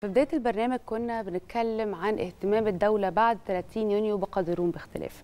في بداية البرنامج كنا بنتكلم عن اهتمام الدولة بعد 30 يونيو بقادرون باختلاف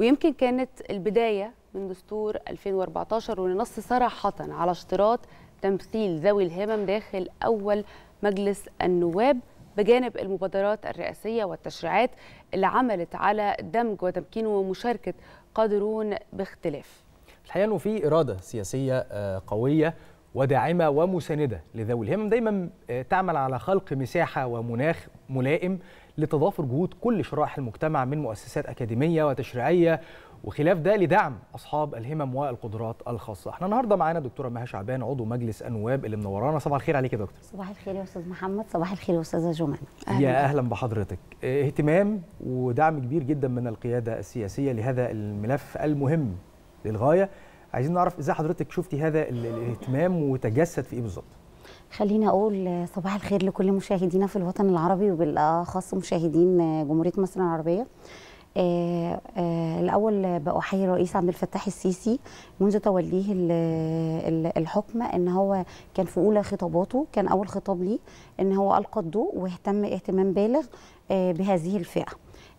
ويمكن كانت البداية من دستور 2014 ونص صراحة على اشتراط تمثيل ذوي الهمم داخل أول مجلس النواب بجانب المبادرات الرئاسية والتشريعات اللي عملت على دمج وتمكين ومشاركة قادرون باختلاف الحقيقة أنه في إرادة سياسية آه، قوية وداعمة ومساندة لذوي الهمم دايما آه، تعمل على خلق مساحة ومناخ ملائم لتضافر جهود كل شرائح المجتمع من مؤسسات أكاديمية وتشريعية وخلاف ده لدعم أصحاب الهمم والقدرات الخاصة احنا النهاردة معانا دكتورة مها شعبان عضو مجلس النواب اللي منورانا صباح الخير عليك يا دكتور صباح الخير يا أستاذ محمد صباح الخير يا أستاذة جمان أهلا. يا أهلا بحضرتك آه، اهتمام ودعم كبير جدا من القيادة السياسية لهذا الملف المهم للغاية عايزين نعرف ازاي حضرتك شفتي هذا الاهتمام وتجسد في ايه بالظبط خليني اقول آه، صباح الخير لكل مشاهدينا في الوطن العربي وبالاخص مشاهدين آه، جمهوريه مصر العربيه آه آه الاول باحيي الرئيس عبد الفتاح السيسي منذ توليه الحكم ان هو كان في اولى خطاباته كان اول خطاب ليه ان هو القى الضوء واهتم اهتمام بالغ آه بهذه الفئه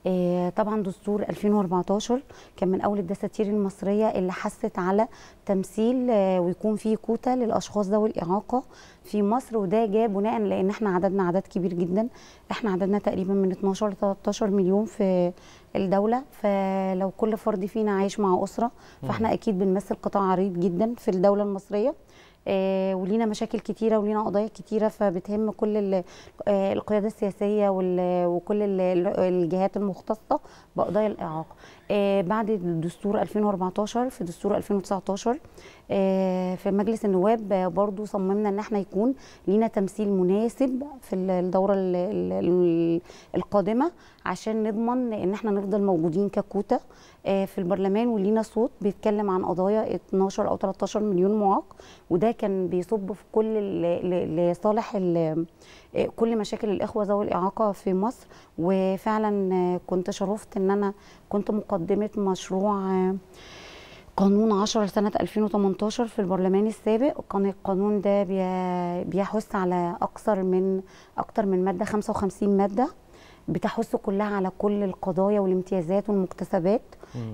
آه، طبعا دستور 2014 كان من اول الدساتير المصريه اللي حست على تمثيل آه، ويكون في كوتا للاشخاص ذوي الاعاقه في مصر وده جاء بناء لان احنا عددنا عدد كبير جدا احنا عددنا تقريبا من 12 ل 13 مليون في الدوله فلو كل فرد فينا عايش مع اسره فاحنا اكيد بنمثل قطاع عريض جدا في الدوله المصريه آه، ولينا مشاكل كتيره ولينا قضايا كتيره فبتهم كل آه، القياده السياسيه وكل الجهات المختصه بقضايا الاعاقه آه، بعد الدستور 2014 في دستور 2019 في مجلس النواب برضو صممنا ان احنا يكون لينا تمثيل مناسب في الدوره القادمه عشان نضمن ان احنا نفضل موجودين ككوتا في البرلمان ولينا صوت بيتكلم عن قضايا 12 او 13 مليون معاق وده كان بيصب في كل لصالح آه، كل مشاكل الاخوه ذوي الاعاقه في مصر وفعلا كنت شرفت ان انا كنت مقدمه مشروع قانون 10 سنة 2018 في البرلمان السابق كان القانون ده بيحث على أكثر من أكثر من مادة 55 مادة بتحث كلها على كل القضايا والامتيازات والمكتسبات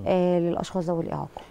آه للاشخاص ذوي الاعاقه